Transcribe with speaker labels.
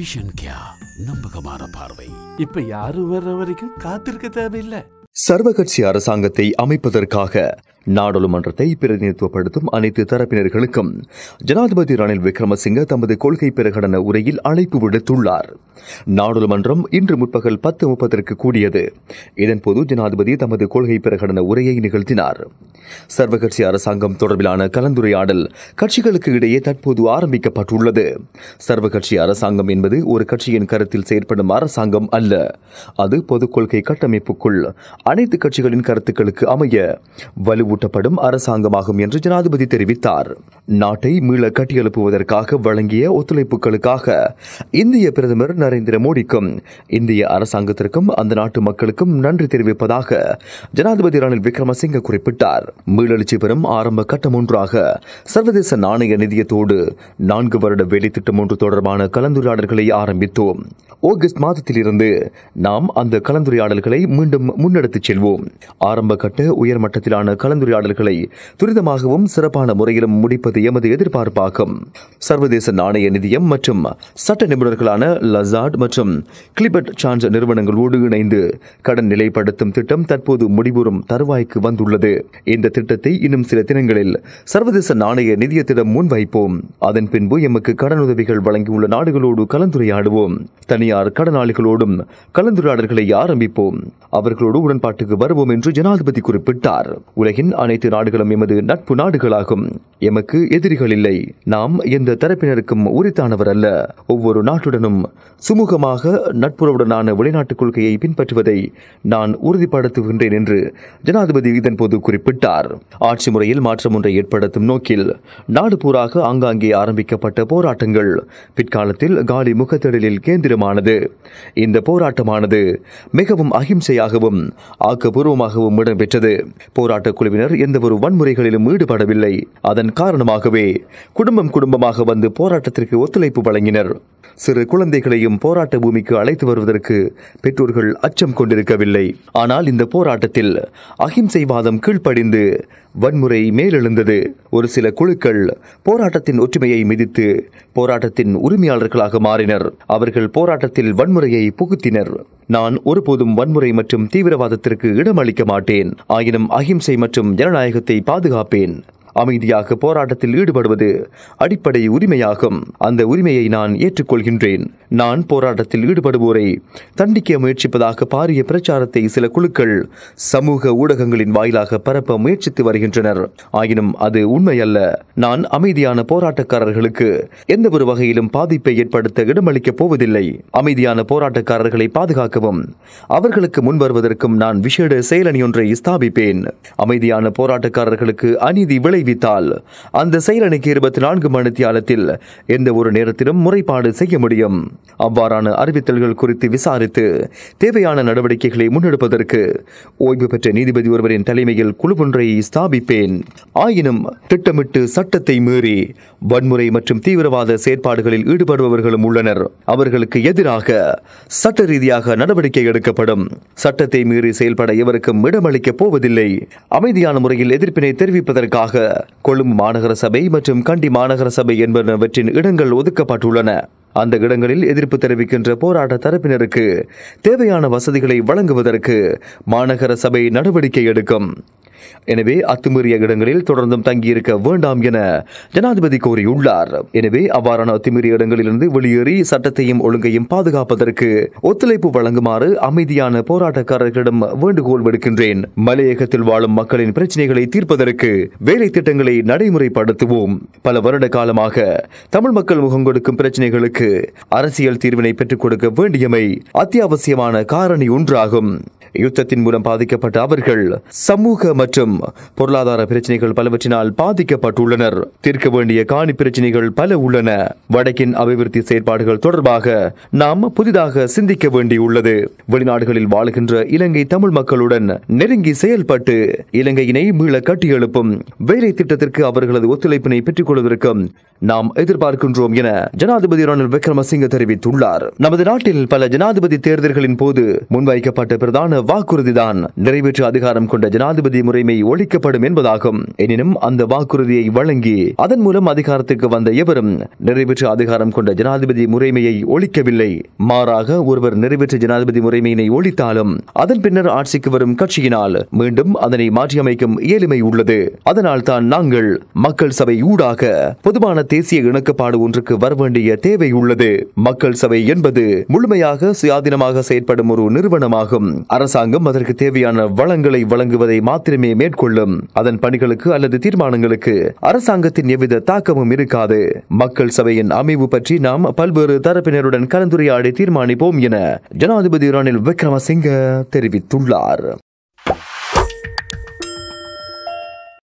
Speaker 1: vision கியா நம்பகமான பார்வை இப்ப யாரும் வர்ற வரைக்கும் காத்திருக்க தேவையில்லை சர்வகட்சி அரசாங்கத்தை அமைப்பதற்காக நாடாளுமன்றத்தை பிரதிநிதித்துவப்படுத்தும் அனைத்து தரப்பினர்களுக்கும் ஜனாதிபதி ரணில் விக்ரமசிங்க தமது கொள்கை பிரகடன உரையில் அழைப்பு விடுத்துள்ளார் நாடாளுமன்றம் இன்று முற்பகல் பத்து முப்பதற்கு கூடியது இதன்போது ஜனாதிபதி தமது கொள்கை பிரகடன உரையை நிகழ்த்தினார் சர்வகட்சி அரசாங்கம் தொடர்பிலான கலந்துரையாடல் கட்சிகளுக்கு இடையே தற்போது ஆரம்பிக்கப்பட்டுள்ளது சர்வகட்சி அரசாங்கம் என்பது ஒரு கட்சியின் கருத்தில் செயற்படும் அரசாங்கம் அல்ல அது பொது கொள்கை கட்டமைப்புக்குள் அனைத்து கட்சிகளின் கருத்துக்களுக்கு அமைய வலு வலுவூட்டப்படும் அரசாங்கமாகும் என்று ஜனாதிபதி தெரிவித்தார் நாட்டை மீள கட்டியெழுப்புவதற்காக வழங்கிய ஒத்துழைப்புகளுக்காக இந்திய பிரதமர் நரேந்திர மோடிக்கும் இந்திய அரசாங்கத்திற்கும் அந்த நாட்டு மக்களுக்கும் நன்றி தெரிவிப்பதாக ஜனாதிபதி ரணில் விக்ரமசிங்க குறிப்பிட்டார் மீளெழுச்சி பெறும் ஆரம்ப கட்டம் ஒன்றாக சர்வதேச நாணய நிதியத்தோடு நான்கு வருட வேலைத்திட்டம் ஒன்று தொடர்பான கலந்துரையாடல்களை ஆரம்பித்தோம் ஆகஸ்ட் மாதத்திலிருந்து நாம் அந்த கலந்துரையாடல்களை மீண்டும் முன்னெடுத்துச் செல்வோம் ஆரம்ப கட்ட உயர்மட்டத்திலான கலந்து கலந்துரையாடல்களை துரிதமாகவும் சிறப்பான முறையிலும் முடிப்பது எமது எதிர்பார்ப்பாகும் சர்வதேச நாணய நிதியம் மற்றும் சட்ட நிபுணர்களான லசாட் மற்றும் கிளிபட் சான்ஸ் நிறுவனங்களோடு இணைந்து கடன் நிலைப்படுத்தும் திட்டம் தற்போது முடிவுறும் தருவாய்க்கு வந்துள்ளது இந்த திட்டத்தை இன்னும் சில தினங்களில் சர்வதேச நாணய நிதியத்திடம் முன்வைப்போம் அதன் பின்பு எமக்கு கடனுதவிகள் வழங்கியுள்ள நாடுகளோடு கலந்துரையாடுவோம் தனியார் கடனாளிகளோடும் கலந்துரையாடல்களை ஆரம்பிப்போம் அவர்களோடு உடன்பாட்டுக்கு வருவோம் என்று ஜனாதிபதி குறிப்பிட்டார் உலகின் அனைத்து நாடுகளும் எமது நட்பு நாடுகளாகும் எமக்கு எதிரிகள் இல்லை நாம் எந்த தரப்பினருக்கும் உரித்தானவர் அல்ல ஒவ்வொரு நாட்டுடனும் சுமூகமாக நட்புறவுடனான வெளிநாட்டுக் கொள்கையை பின்பற்றுவதை நான் உறுதிப்படுத்துகின்றேன் என்று ஜனாதிபதி இதன்போது குறிப்பிட்டார் ஆட்சி முறையில் மாற்றம் ஒன்றை ஏற்படுத்தும் நோக்கில் நாடு பூராக ஆங்காங்கே ஆரம்பிக்கப்பட்ட போராட்டங்கள் பிற்காலத்தில் காலி முகத்திடலில் கேந்திரமானது இந்த போராட்டமானது மிகவும் அகிம்சையாகவும் ஆக்கப்பூர்வமாகவும் இடம்பெற்றது போராட்டக் குழுவின் எந்த ஒரு வன்முறைகளிலும் ஈடுபடவில்லை அதன் காரணமாகவே குடும்பம் குடும்பமாக வந்து போராட்டத்திற்கு ஒத்துழைப்பு வழங்கினர் சிறு குழந்தைகளையும் போராட்ட பூமிக்கு அழைத்து வருவதற்கு பெற்றோர்கள் அச்சம் கொண்டிருக்கவில்லை ஆனால் இந்த போராட்டத்தில் அகிம்சைவாதம் கீழ்ப்படிந்து வன்முறை மேலெழுந்தது ஒரு சில குழுக்கள் போராட்டத்தின் ஒற்றுமையை மிதித்து போராட்டத்தின் உரிமையாளர்களாக மாறினர் அவர்கள் போராட்டத்தில் வன்முறையை புகுத்தினர் நான் ஒருபோதும் வன்முறை மற்றும் தீவிரவாதத்திற்கு இடம் அளிக்க மாட்டேன் ஆயினும் அகிம்சை மற்றும் ஜனநாயகத்தை பாதுகாப்பேன் அமைதியாக போராட்டத்தில் ஈடுபடுவது அடிப்படை உரிமையாகும் அந்த உரிமையை நான் ஏற்றுக்கொள்கின்றேன் நான் போராட்டத்தில் ஈடுபடுவோரை தண்டிக்க முயற்சிப்பதாக பாரிய பிரச்சாரத்தை சில குழுக்கள் சமூக ஊடகங்களின் வாயிலாக பரப்ப முயற்சித்து வருகின்றனர் ஆயினும் அது உண்மையல்ல நான் அமைதியான போராட்டக்காரர்களுக்கு எந்த ஒரு வகையிலும் பாதிப்பை ஏற்படுத்த இடமளிக்கப் போவதில்லை அமைதியான போராட்டக்காரர்களை பாதுகாக்கவும் அவர்களுக்கு முன் வருவதற்கும் நான் விசேட செயலணி ஒன்றை ஸ்தாபிப்பேன் அமைதியான போராட்டக்காரர்களுக்கு அநீதி விளை விளைவித்தால் அந்த செயலணிக்கு இருபத்தி நான்கு மணி தியாலத்தில் எந்த ஒரு நேரத்திலும் முறைப்பாடு செய்ய முடியும் அவ்வாறான அறிவித்தல்கள் குறித்து விசாரித்து தேவையான நடவடிக்கைகளை முன்னெடுப்பதற்கு ஓய்வு பெற்ற நீதிபதி ஒருவரின் தலைமையில் குழு ஒன்றை ஸ்தாபிப்பேன் ஆயினும் திட்டமிட்டு சட்டத்தை மீறி வன்முறை மற்றும் தீவிரவாத செயற்பாடுகளில் ஈடுபடுபவர்களும் உள்ளனர் அவர்களுக்கு எதிராக சட்ட ரீதியாக நடவடிக்கை எடுக்கப்படும் சட்டத்தை மீறி செயல்பட இவருக்கும் இடமளிக்கப் போவதில்லை அமைதியான முறையில் எதிர்ப்பினை தெரிவிப்பதற்காக கொழும்பு மாநகர சபை மற்றும் கண்டி மாநகர சபை என்பனவற்றின் இடங்கள் ஒதுக்கப்பட்டுள்ளன அந்த இடங்களில் எதிர்ப்பு தெரிவிக்கின்ற போராட்ட தரப்பினருக்கு தேவையான வசதிகளை வழங்குவதற்கு மாநகர சபை நடவடிக்கை எடுக்கும் எனவே அத்துமீறிய இடங்களில் தொடர்ந்தும் தங்கியிருக்க வேண்டாம் என ஜனாதிபதி கோரியுள்ளார் எனவே அவ்வாறான அத்துமீறிய இடங்களிலிருந்து வெளியேறி சட்டத்தையும் ஒழுங்கையும் பாதுகாப்பதற்கு ஒத்துழைப்பு வழங்குமாறு அமைதியான போராட்டக்காரர்களிடம் வேண்டுகோள் விடுக்கின்றேன் மலையகத்தில் வாழும் மக்களின் பிரச்சனைகளை தீர்ப்பதற்கு வேலை திட்டங்களை நடைமுறைப்படுத்துவோம் பல வருட காலமாக தமிழ் மக்கள் முகம் கொடுக்கும் பிரச்சனைகளுக்கு அரசியல் தீர்வினை பெற்றுக் கொடுக்க வேண்டியமை அத்தியாவசியமான காரணி ஒன்றாகும் யுத்தத்தின் மூலம் பாதிக்கப்பட்ட அவர்கள் சமூக மற்றும் பொருளாதார பிரச்சனைகள் பலவற்றினால் பாதிக்கப்பட்டுள்ளனர் தீர்க்க வேண்டிய காணி பிரச்சனைகள் பல உள்ளன வடக்கின் அபிவிருத்தி செயற்பாடுகள் தொடர்பாக நாம் புதிதாக சிந்திக்க வேண்டியுள்ளது வெளிநாடுகளில் வாழ்கின்ற இலங்கை தமிழ் மக்களுடன் நெருங்கி செயல்பட்டு இலங்கையினை மீள கட்டியெழுப்பும் வேலை திட்டத்திற்கு அவர்களது ஒத்துழைப்பினை பெற்றுக் கொள்வதற்கும் நாம் எதிர்பார்க்கின்றோம் என ஜனாதிபதி ரணில் விக்ரமசிங்க தெரிவித்துள்ளார் நமது நாட்டில் பல ஜனாதிபதி தேர்தல்களின் போது முன்வைக்கப்பட்ட பிரதான வாக்குறுதிதான் நிறைவேற்று அதிகாரம் கொண்ட ஜனாதிபதி முறைமை ஒழிக்கப்படும் என்பதாகும் எனினும் அந்த வாக்குறுதியை வழங்கி அதன் மூலம் அதிகாரத்துக்கு வந்த எவரும் நிறைவேற்று அதிகாரம் கொண்ட ஜனாதிபதி முறைமையை ஒழிக்கவில்லை மாறாக ஒருவர் நிறைவேற்று ஜனாதிபதி முறைமையினை ஒழித்தாலும் அதன் பின்னர் ஆட்சிக்கு வரும் கட்சியினால் மீண்டும் அதனை மாற்றியமைக்கும் இயலுமை உள்ளது அதனால் தான் நாங்கள் மக்கள் சபை ஊடாக பொதுவான தேசிய இணக்கப்பாடு ஒன்றுக்கு வர வேண்டிய தேவை உள்ளது மக்கள் சபை என்பது முழுமையாக சுயாதீனமாக செயற்படும் ஒரு நிறுவனமாகும் அரசு அரசாங்கம் அதற்கு தேவையான வளங்களை வழங்குவதை மாத்திரமே மேற்கொள்ளும் அதன் பணிகளுக்கு அல்லது தீர்மானங்களுக்கு அரசாங்கத்தின் எவ்வித தாக்கமும் இருக்காது மக்கள் சபையின் அமைவு பற்றி நாம் பல்வேறு தரப்பினருடன் கலந்துரையாடி தீர்மானிப்போம் என ஜனாதிபதி ரணில் விக்ரமசிங்க தெரிவித்துள்ளார்